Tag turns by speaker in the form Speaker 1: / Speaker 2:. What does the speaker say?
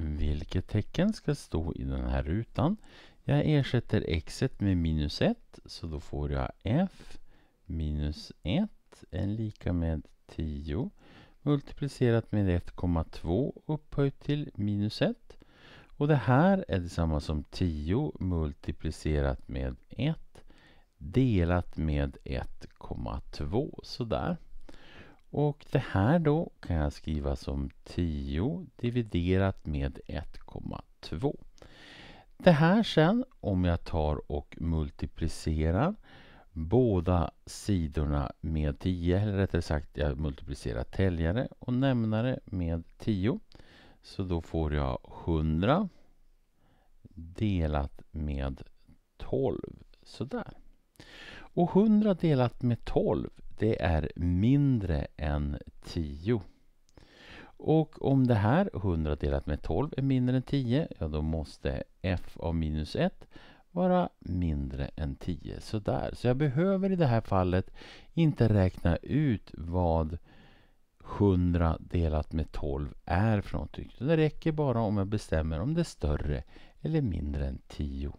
Speaker 1: Vilket tecken ska stå i den här rutan? Jag ersätter x med minus 1 så då får jag f minus 1 är lika med 10 multiplicerat med 1,2 upphöjt till minus 1. Och det här är detsamma som 10 multiplicerat med 1 delat med 1,2 sådär. Och det här då kan jag skriva som 10 dividerat med 1,2. Det här sen, om jag tar och multiplicerar båda sidorna med 10, eller rättare sagt jag multiplicerar täljare och nämnare med 10. Så då får jag 100 delat med 12, sådär. Och 100 delat med 12, det är mindre än 10. Och om det här, 100 delat med 12, är mindre än 10, ja då måste f av minus 1 vara mindre än 10. Sådär. Så jag behöver i det här fallet inte räkna ut vad 100 delat med 12 är för någonting. Det räcker bara om jag bestämmer om det är större eller mindre än 10.